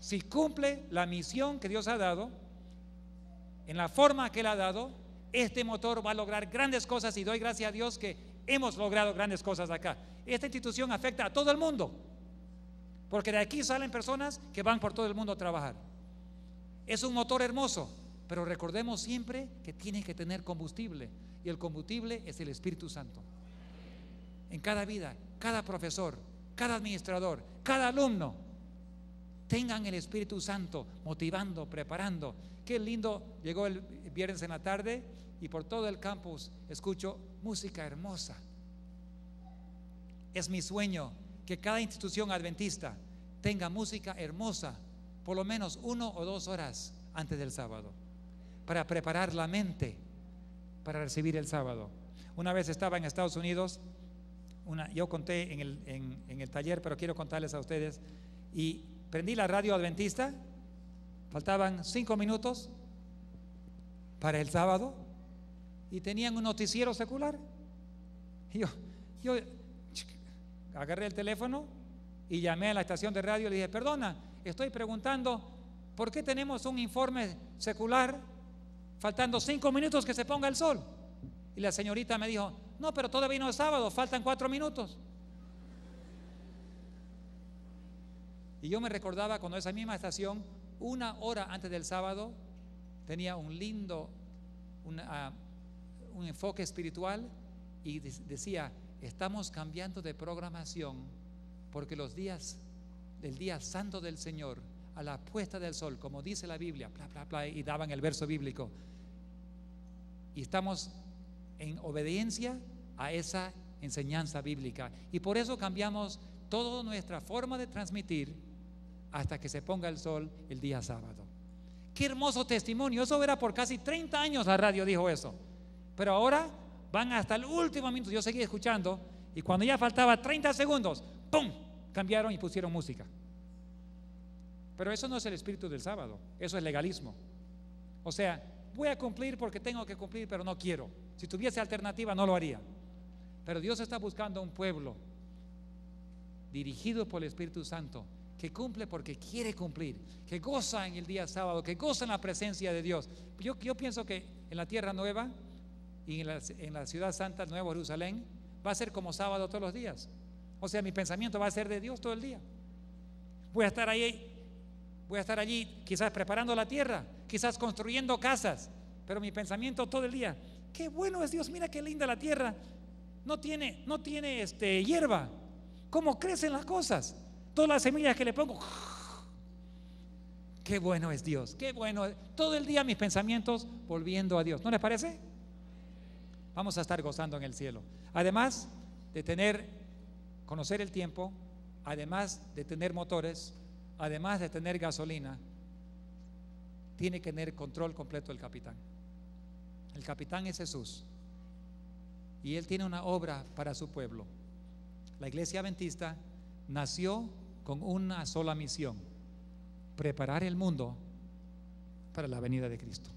si cumple la misión que Dios ha dado, en la forma que Él ha dado, este motor va a lograr grandes cosas y doy gracias a Dios que hemos logrado grandes cosas acá. Esta institución afecta a todo el mundo, porque de aquí salen personas que van por todo el mundo a trabajar. Es un motor hermoso, pero recordemos siempre que tiene que tener combustible y el combustible es el Espíritu Santo. En cada vida, cada profesor, cada administrador, cada alumno, tengan el Espíritu Santo motivando, preparando. Qué lindo, llegó el viernes en la tarde y por todo el campus escucho música hermosa. Es mi sueño que cada institución adventista tenga música hermosa por lo menos uno o dos horas antes del sábado, para preparar la mente para recibir el sábado. Una vez estaba en Estados Unidos, una, yo conté en el, en, el taller, pero quiero contarles a ustedes, y prendí la radio adventista, faltaban cinco minutos para el sábado, y tenían un noticiero secular. yo, yo agarré el teléfono y llamé a la estación de radio y le dije, perdona, Estoy preguntando, ¿por qué tenemos un informe secular faltando cinco minutos que se ponga el sol? Y la señorita me dijo, no, pero todavía vino es sábado, faltan cuatro minutos. Y yo me recordaba cuando esa misma estación, una hora antes del sábado, tenía un lindo, ah, un enfoque espiritual y decía, estamos cambiando de programación porque los días del día santo del Señor, a la puesta del sol, como dice la Biblia, bla, bla, bla, y daban el verso bíblico. Y estamos en obediencia a esa enseñanza bíblica. Y por eso cambiamos toda nuestra forma de transmitir hasta que se ponga el sol el día sábado. Qué hermoso testimonio. Eso era por casi 30 años la radio dijo eso. Pero ahora van hasta el último minuto. Yo seguí escuchando y cuando ya faltaba 30 segundos, ¡pum! cambiaron y pusieron música. Pero eso no es el espíritu del sábado, eso es legalismo. O sea, voy a cumplir porque tengo que cumplir, pero no quiero. Si tuviese alternativa, no lo haría. Pero Dios está buscando un pueblo dirigido por el Espíritu Santo que cumple porque quiere cumplir, que goza en el día sábado, que goza en la presencia de Dios. Yo, pienso que en la Tierra Nueva y en la, en la Ciudad Santa, Nueva Jerusalén, va a ser como sábado todos los días. O sea, mi pensamiento va a ser de Dios todo el día. Voy a estar ahí, voy a estar allí quizás preparando la tierra, quizás construyendo casas, pero mi pensamiento todo el día, qué bueno es Dios, mira qué linda la tierra. No tiene, no tiene este, hierba. ¿Cómo crecen las cosas? Todas las semillas que le pongo. Qué bueno es Dios, qué bueno. Todo el día mis pensamientos volviendo a Dios. ¿No les parece? Vamos a estar gozando en el cielo. Además de tener conocer el tiempo, además de tener motores, además de tener gasolina, tiene que tener control completo el capitán. El capitán es Jesús. Y él tiene una obra para su pueblo. La iglesia adventista nació con una sola misión, preparar el mundo para la venida de Cristo.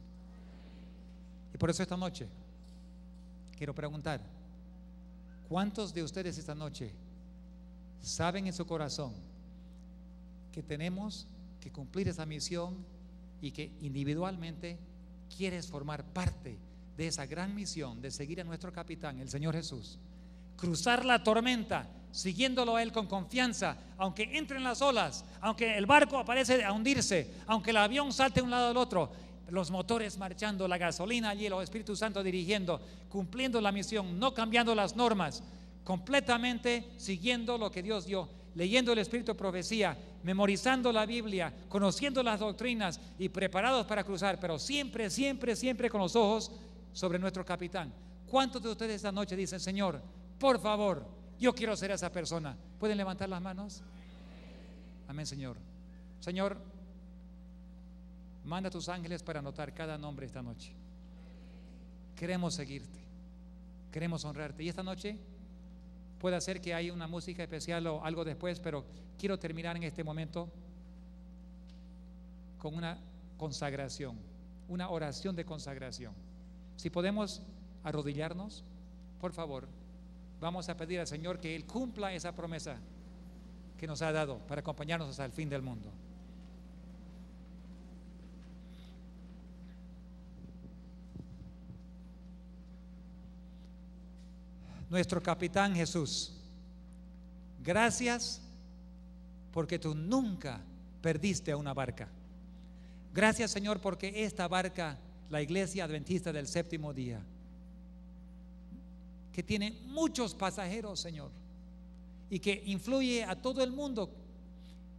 Y por eso esta noche quiero preguntar, ¿cuántos de ustedes esta noche saben en su corazón que tenemos que cumplir esa misión y que individualmente quieres formar parte de esa gran misión de seguir a nuestro capitán, el Señor Jesús. Cruzar la tormenta, siguiéndolo a Él con confianza, aunque entren las olas, aunque el barco aparece a hundirse, aunque el avión salte de un lado al otro, los motores marchando, la gasolina allí, el espíritu santo dirigiendo, cumpliendo la misión, no cambiando las normas, completamente siguiendo lo que Dios dio, leyendo el Espíritu de Profecía, memorizando la Biblia, conociendo las doctrinas y preparados para cruzar, pero siempre, siempre, siempre con los ojos sobre nuestro capitán. ¿Cuántos de ustedes esta noche dicen, Señor, por favor, yo quiero ser esa persona? ¿Pueden levantar las manos? Amén, Señor. Señor, manda a tus ángeles para anotar cada nombre esta noche. Queremos seguirte. Queremos honrarte. Y esta noche Puede ser que haya una música especial o algo después, pero quiero terminar en este momento con una consagración, una oración de consagración. Si podemos arrodillarnos, por favor, vamos a pedir al Señor que Él cumpla esa promesa que nos ha dado para acompañarnos hasta el fin del mundo. nuestro capitán Jesús. Gracias porque tú nunca perdiste a una barca. Gracias Señor porque esta barca, la iglesia adventista del séptimo día, que tiene muchos pasajeros Señor y que influye a todo el mundo,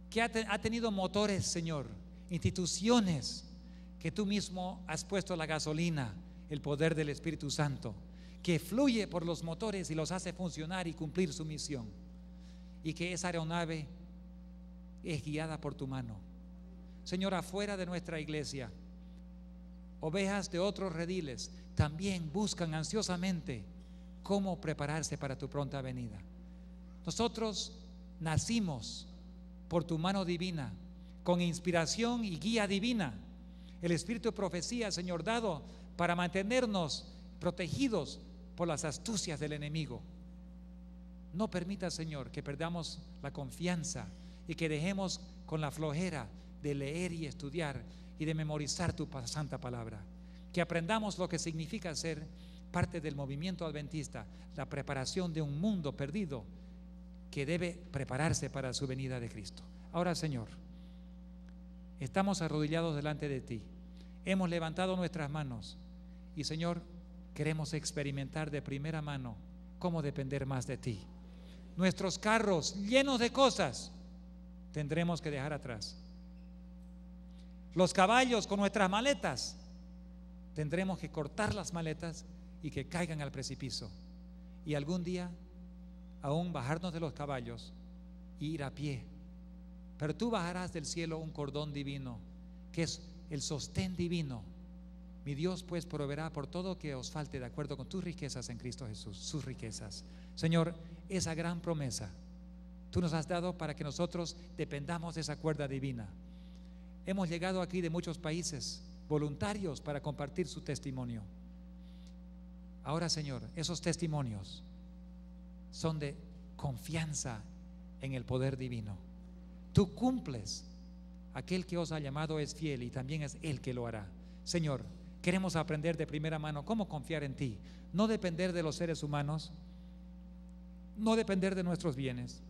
que ha, ha tenido motores Señor, instituciones que tú mismo has puesto la gasolina, el poder del Espíritu Santo que fluye por los motores y los hace funcionar y cumplir su misión. Y que esa aeronave es guiada por tu mano. Señor, afuera de nuestra iglesia, ovejas de otros rediles también buscan ansiosamente cómo prepararse para tu pronta venida. Nosotros nacimos por tu mano divina, con inspiración y guía divina. El espíritu de profecía, Señor, dado para mantenernos protegidos por las astucias del enemigo. No permita, Señor, que perdamos la confianza y que dejemos con la flojera de leer y estudiar y de memorizar tu santa palabra. Que aprendamos lo que significa ser parte del movimiento adventista, la preparación de un mundo perdido que debe prepararse para su venida de Cristo. Ahora, Señor, estamos arrodillados delante de ti. Hemos levantado nuestras manos y, Señor, Queremos experimentar de primera mano cómo depender más de ti. Nuestros carros llenos de cosas tendremos que dejar atrás. Los caballos con nuestras maletas tendremos que cortar las maletas y que caigan al precipicio. Y algún día aún bajarnos de los caballos e ir a pie. Pero tú bajarás del cielo un cordón divino, que es el sostén divino mi Dios pues proveerá por todo que os falte de acuerdo con tus riquezas en Cristo Jesús, sus riquezas. Señor, esa gran promesa tú nos has dado para que nosotros dependamos de esa cuerda divina. Hemos llegado aquí de muchos países, voluntarios para compartir su testimonio. Ahora, Señor, esos testimonios son de confianza en el poder divino. Tú cumples. Aquel que os ha llamado es fiel y también es Él que lo hará. Señor, Queremos aprender de primera mano cómo confiar en ti, no depender de los seres humanos, no depender de nuestros bienes,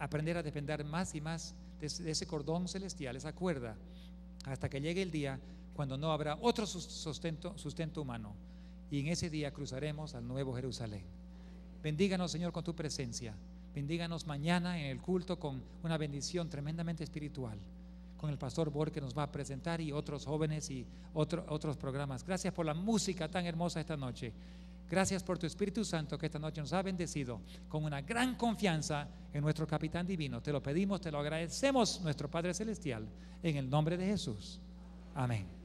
aprender a depender más y más de ese cordón celestial, esa cuerda, hasta que llegue el día cuando no habrá otro sustento, sustento humano. Y en ese día cruzaremos al nuevo Jerusalén. Bendíganos, Señor, con tu presencia. Bendíganos mañana en el culto con una bendición tremendamente espiritual con el pastor Bor que nos va a presentar y otros jóvenes y otros programas. Gracias por la música tan hermosa esta noche. Gracias por tu Espíritu Santo que esta noche nos ha bendecido con una gran confianza en nuestro capitán divino. Te lo pedimos, te lo agradecemos, nuestro Padre Celestial, en el nombre de Jesús. Amén.